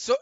So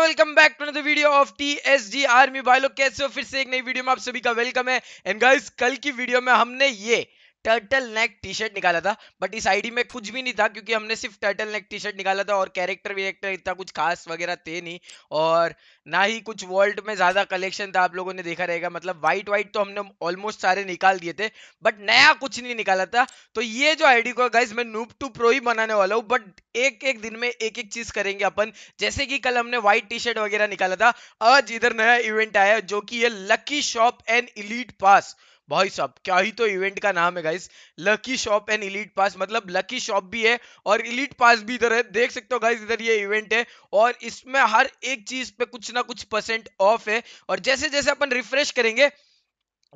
welcome back to another video of T S G army भाई लोग कैसे हो फिर से एक नई वीडियो में आप सभी का वेलकम है एंड गाइस कल की वीडियो में हमने ये टर्टल नेक टी शर्ट निकाला था बट इस आईडी में कुछ भी नहीं था क्योंकि हमने सिर्फ टर्टल नेक टी शर्ट निकाला था और कैरेक्टर वेरेक्टर इतना कुछ खास वगैरह थे नहीं और ना ही कुछ वर्ल्ड में ज़्यादा कलेक्शन था आप लोगों ने देखा रहेगा मतलब व्हाइट व्हाइट तो हमने ऑलमोस्ट सारे निकाल दिए थे बट नया कुछ नहीं निकाला था तो ये जो आईडी को गाइज मैं नूप टू प्रो ही बनाने वाला हूँ बट एक एक दिन में एक एक चीज़ करेंगे अपन जैसे कि कल हमने व्हाइट टी शर्ट वगैरह निकाला था आज इधर नया इवेंट आया जो कि है lucky shop and elite pass भाई साहब क्या ही तो इवेंट का नाम है guys lucky shop and elite pass मतलब लकी शॉप भी है और इलीट पास भी इधर है देख सकते हो गाइस इधर ये इवेंट है और इसमें हर एक चीज पे कुछ ना कुछ परसेंट ऑफ है और जैसे जैसे अपन रिफ्रेश करेंगे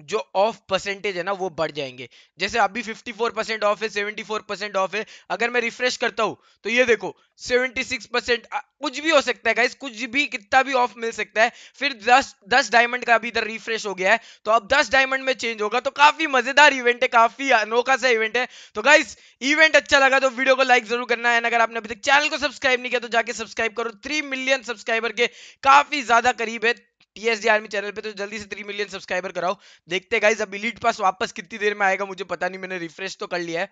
जो ऑफ परसेंटेज है ना वो बढ़ जाएंगे जैसे अभी 54 परसेंट ऑफ है 74 परसेंट ऑफ है अगर मैं रिफ्रेश करता हूं तो ये देखो 76 परसेंट कुछ भी हो सकता है गाइस कुछ भी कितना भी ऑफ मिल सकता है फिर 10 10 डायमंड का अभी इधर रिफ्रेश हो गया है तो अब 10 डायमंड में चेंज होगा तो काफी मजेदार इवेंट है काफी अनोखा सा इवेंट है तो गाइस इवेंट अच्छा लगा तो वीडियो को लाइक जरूर करना है अगर आपने अभी तक चैनल को सब्सक्राइब नहीं किया तो जाके सब्सक्राइब करो थ्री मिलियन सब्सक्राइबर के काफी ज्यादा करीब है टीएसडी आर्मी चैनल पे तो जल्दी से थ्री मिलियन सब्सक्राइबर कराओ देखते गाइज अब इलीट पास वापस कितनी देर में आएगा मुझे पता नहीं मैंने रिफ्रेश तो कर लिया है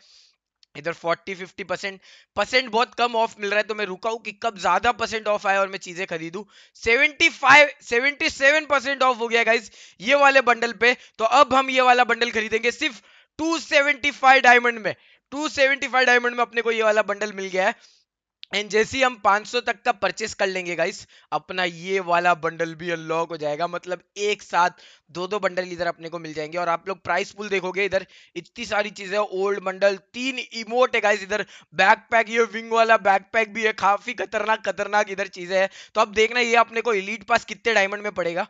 इधर 40 50 परसेंट परसेंट बहुत कम ऑफ मिल रहा है तो मैं रुका हूँ कि कब ज्यादा परसेंट ऑफ आए और मैं चीजें खरीदू 75 77 परसेंट ऑफ हो गया गाइज ये वाले बंडल पे तो अब हम ये वाला बंडल खरीदेंगे सिर्फ 275 डायमंड में 275 डायमंड में अपने को ये वाला बंडल मिल गया है एंड जैसे ही हम 500 तक का परचेस कर लेंगे गाइस अपना ये वाला बंडल भी अनलॉक हो जाएगा मतलब एक साथ दो दो बंडल इधर अपने को मिल जाएंगे और आप लोग प्राइस पुल देखोगे इधर इतनी सारी चीजें ओल्ड बंडल तीन इमोट है गाइस इधर बैकपैक ये विंग वाला बैकपैक भी है काफी खतरनाक खतरनाक इधर चीजें है तो अब देखना ये अपने को इलीट पास कितने डायमंड में पड़ेगा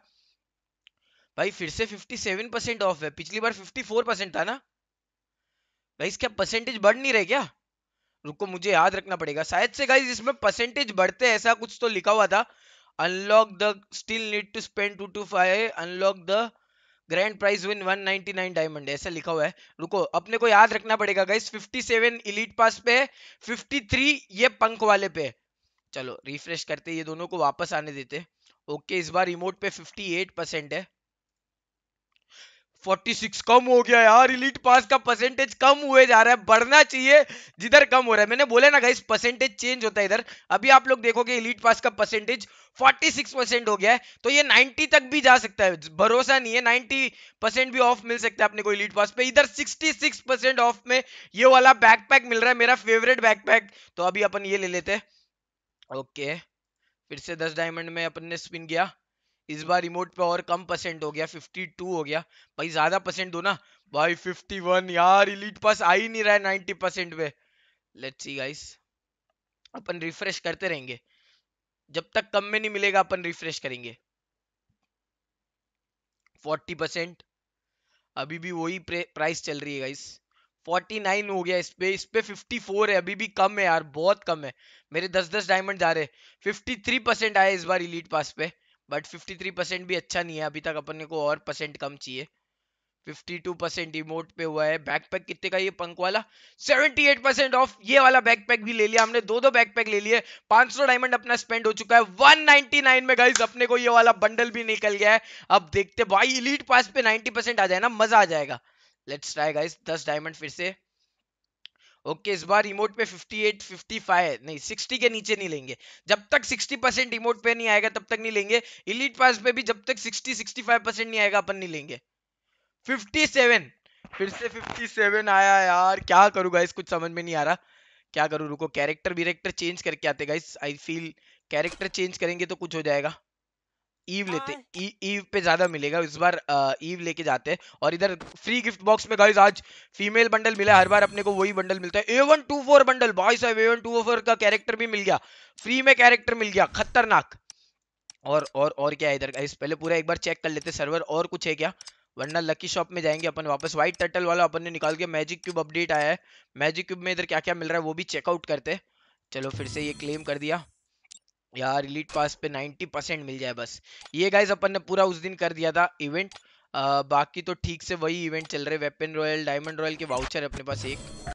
भाई फिर से फिफ्टी ऑफ है पिछली बार फिफ्टी था ना भाई इसका परसेंटेज बढ़ नहीं रहे क्या रुको मुझे याद रखना पड़ेगा शायद से गाइज इसमें परसेंटेज बढ़ते ऐसा कुछ तो लिखा हुआ था unlock the still need to spend two two five unlock the grand prize win 199 diamond ऐसा लिखा हुआ है रुको अपने को याद रखना पड़ेगा गाइस 57 इलीट पास पे है 53 ये पंख वाले पे चलो रिफ्रेश करते ये दोनों को वापस आने देते ओके इस बार रिमोट पे 58 परसेंट है 46 कम हो गया यार इलीट पास का परसेंटेज कम हुए जा रहा है बढ़ना चाहिए जिधर कम हो रहा है मैंने बोला ना गाइस परसेंटेज चेंज होता है इधर अभी आप लोग देखोगे इलीट पास का परसेंटेज 46 परसेंट हो गया है तो ये 90 तक भी जा सकता है भरोसा नहीं है 90 परसेंट भी ऑफ मिल सकता है अपने को इलीट पास पे इधर 66 परसेंट ऑफ में ये वाला बैकपैक मिल रहा है मेरा फेवरेट बैकपैक तो अभी अपन ये ले लेते हैं ओके फिर से दस डायमंड में अपन ने स्पिन किया इस बार रिमोट पे और कम परसेंट हो गया 52 हो गया भाई ज्यादा परसेंट दो ना भाई 51 यार इलीट पास आ ही नहीं रहा है 90 परसेंट पे लेट्स सी गाइस अपन रिफ्रेश करते रहेंगे जब तक कम में नहीं मिलेगा अपन रिफ्रेश करेंगे 40 परसेंट अभी भी वही प्राइस चल रही है गाइस 49 हो गया इस पे इस पे 54 है अभी भी कम है यार बहुत कम है मेरे 10 10 डायमंड जा रहे 53 परसेंट आए इस बार इलीट पास पे बट 53% परसेंट भी अच्छा नहीं है अभी तक अपन को और परसेंट कम चाहिए 52% परसेंट रिमोट पे हुआ है बैकपैक कितने का ये पंख वाला 78% परसेंट ऑफ ये वाला बैकपैक भी ले लिया हमने दो दो बैकपैक ले लिए 500 डायमंड अपना स्पेंड हो चुका है 199 में गाइस अपने को ये वाला बंडल भी निकल गया है अब देखते भाई इलीट पास पे 90% परसेंट आ जाए ना मजा आ जाएगा लेट्स ट्राई गाइस दस डायमंड फिर से ओके इस बार रिमोट पे 58, 55 नहीं 60 के नीचे नहीं लेंगे जब तक 60 परसेंट रिमोट पे नहीं आएगा तब तक नहीं लेंगे इलीट पास पे भी जब तक 60, 65 परसेंट नहीं आएगा अपन नहीं लेंगे 57 फिर से 57 आया यार क्या करूँ गाइस कुछ समझ में नहीं आ रहा क्या करूँ रुको कैरेक्टर वीरेक्टर चेंज करके आते guys I feel character change करेंगे तो कुछ हो जाएगा ईव लेते ईव e, पे ज्यादा मिलेगा इस बार ईव लेके जाते हैं और इधर फ्री गिफ्ट बॉक्स में गाइस आज फीमेल बंडल मिला हर बार अपने को वही बंडल मिलता है A one two four bundle भाई साहब ए वन टू फोर का कैरेक्टर भी मिल गया फ्री में कैरेक्टर मिल गया खतरनाक और और और क्या है इधर गाइस पहले पूरा एक बार चेक कर लेते सर्वर और कुछ है क्या वरना लकी शॉप में जाएंगे अपन वापस व्हाइट टर्टल वाला अपन ने निकाल के मैजिक क्यूब अपडेट आया है मैजिक क्यूब में इधर क्या क्या मिल रहा है वो भी चेकआउट करते चलो फिर से ये क्लेम कर दिया यार रिलीट पास पे 90 परसेंट मिल जाए बस ये गाइज अपन ने पूरा उस दिन कर दिया था इवेंट आ, बाकी तो ठीक से वही इवेंट चल रहे वेपन रॉयल डायमंड रॉयल के वाउचर अपने पास एक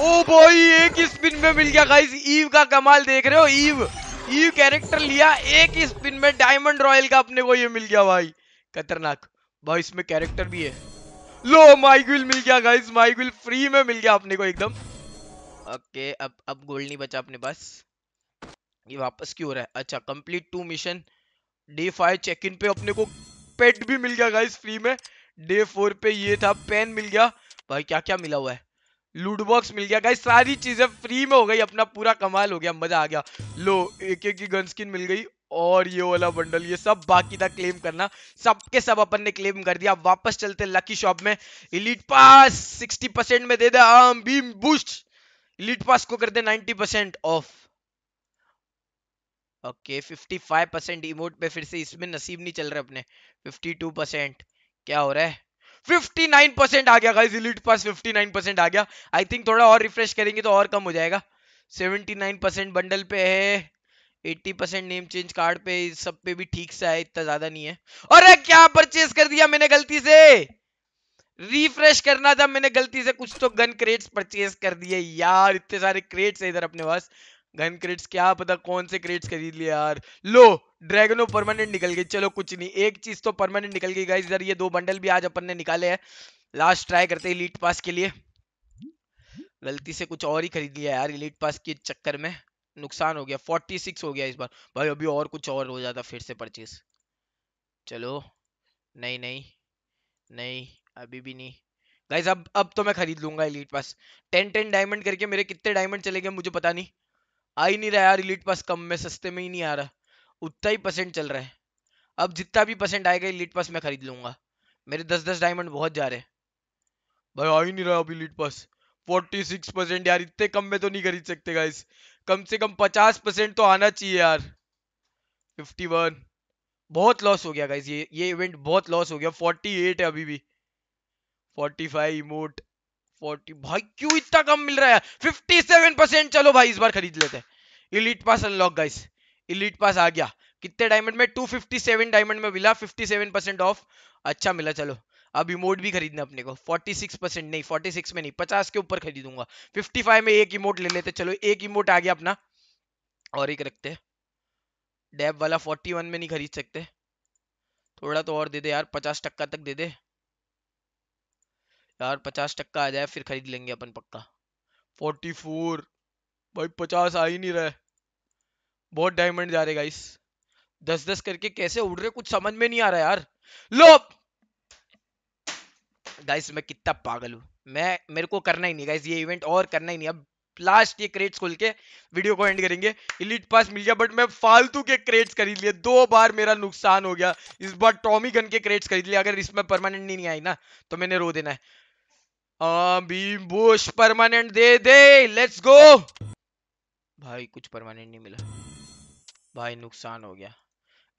ओ भाई एक स्पिन में मिल गया गाइज ईव का कमाल देख रहे हो ईव ईव कैरेक्टर लिया एक स्पिन में डायमंड रॉयल का अपने को ये मिल गया भाई खतरनाक भाई इसमें कैरेक्टर भी है लो माइगुल मिल गया गाइज माइगुल फ्री में मिल गया अपने को एकदम ओके अब अब गोल्ड नहीं बचा अपने पास ये वापस क्यों हो रहा है अच्छा complete two mission day five check in पे अपने को पेट भी मिल गया गाइस फ्री में डे फोर पे ये था पेन मिल गया भाई क्या क्या मिला हुआ है लूट बॉक्स मिल गया गाइस सारी चीजें फ्री में हो गई अपना पूरा कमाल हो गया मजा आ गया लो एक एक की गन स्किन मिल गई और ये वाला बंडल ये सब बाकी था क्लेम करना सबके सब अपन ने क्लेम कर दिया वापस चलते लकी शॉप में इलीट पास 60 परसेंट में दे दे आम बीम बूस्ट इलीट पास को कर दे 90 percent off okay fifty five percent emote पे फिर से इसमें नसीब नहीं चल रहा अपने फिफ्टी टू परसेंट क्या हो रहा है 59% आ गया गाइस इलीट पास 59% आ गया आई थिंक थोड़ा और रिफ्रेश करेंगे तो और कम हो जाएगा 79% बंडल पे है 80% नेम चेंज कार्ड पे सब पे भी ठीक सा है इतना ज्यादा नहीं है अरे क्या परचेज कर दिया मैंने गलती से रिफ्रेश करना था मैंने गलती से कुछ तो गन क्रेट्स परचेज कर दिए यार इतने सारे क्रेट्स है इधर अपने पास गन क्रेट्स क्या पता कौन से क्रेट्स खरीद लिए यार लो ड्रैगनो परमानेंट निकल गई चलो कुछ नहीं एक चीज तो परमानेंट निकल गई गाइस इधर ये दो बंडल भी आज अपन ने निकाले हैं लास्ट ट्राई करते हैं इलीट पास के लिए गलती से कुछ और ही खरीद लिया यार इलीट पास के चक्कर में नुकसान हो गया 46 हो गया इस बार भाई अभी और कुछ और हो जाता फिर से परचेज चलो नहीं नहीं नहीं अभी भी नहीं गाइज अब अब तो मैं खरीद लूंगा elite pass ten ten diamond करके मेरे कितने डायमंड चले गए मुझे पता नहीं आ ही नहीं रहा यार इलीट पास कम में सस्ते में ही नहीं आ रहा उतना ही परसेंट चल रहा है अब जितना भी परसेंट आएगा इलीट पास मैं खरीद लूंगा मेरे दस दस डायमंड बहुत जा रहे हैं भाई आ ही नहीं रहा अभी elite pass forty six percent यार इतने कम में तो नहीं खरीद सकते गाइस कम से कम पचास परसेंट तो आना चाहिए यार फिफ्टी वन बहुत लॉस हो गया गाइस ये ये इवेंट बहुत लॉस हो गया फोर्टी एट है अभी भी फोर्टी फाइव इमोट फोर्टी भाई क्यों इतना कम मिल रहा है फिफ्टी सेवन परसेंट चलो भाई इस बार खरीद लेते हैं elite pass unlock guys elite pass आ गया कितने डायमंड में 257 डायमंड में मिला 57 परसेंट ऑफ अच्छा मिला चलो अब इमोट भी खरीदना अपने को 46 परसेंट नहीं 46 में नहीं 50 के ऊपर खरीदूंगा 55 में एक इमोट ले लेते चलो एक इमोट आ गया अपना और एक रखते डैब वाला 41 में नहीं खरीद सकते थोड़ा तो और दे दे यार पचास टक्का तक दे दे यार पचास टक्का आ जाए फिर खरीद लेंगे अपन पक्का 44 भाई पचास आ ही नहीं रहा बहुत डायमंड जा रहे गाइस दस दस करके कैसे उड़ रहे कुछ समझ में नहीं आ रहा यार लो गाइस मैं कितना पागल हूं मैं मेरे को करना ही नहीं गाइस ये इवेंट और करना ही नहीं अब लास्ट ये क्रेट्स खोल के वीडियो को एंड करेंगे इलीट पास मिल गया बट मैं फालतू के क्रेट्स खरीद लिए दो बार मेरा नुकसान हो गया इस बार टॉमी गन के क्रेट्स खरीद लिए अगर इसमें परमानेंट नहीं, नहीं आई ना तो मैंने रो देना है बीम बुश परमानेंट दे दे लेट्स गो भाई कुछ परमानेंट नहीं मिला भाई नुकसान हो गया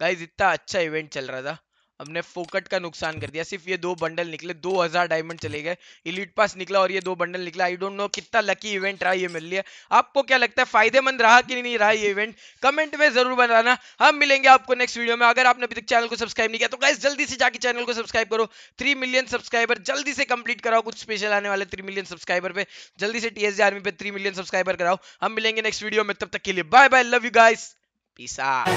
गाइज इतना अच्छा इवेंट चल रहा था हमने फोकट का नुकसान कर दिया सिर्फ ये दो बंडल निकले 2000 डायमंड चले गए इलीट पास निकला और ये दो बंडल निकला आई डोंट नो कितना लकी इवेंट रहा ये मिल लिया आपको क्या लगता है फायदेमंद रहा कि नहीं रहा ये इवेंट कमेंट में जरूर बताना हम मिलेंगे आपको नेक्स्ट वीडियो में अगर आपने अभी तक चैनल को सब्सक्राइब नहीं किया तो गाइस जल्दी से जाके चैनल को सब्सक्राइब करो थ्री मिलियन सब्सक्राइबर जल्दी से कंप्लीट कराओ कुछ स्पेशल आने वाले थ्री मिलियन सब्सक्राइबर पर जल्दी से टी आर्मी पर थ्री मिलियन सब्सक्राइबर कराओ हम मिलेंगे नेक्स्ट वीडियो में तब तक के लिए bye bye love you guys Peace out.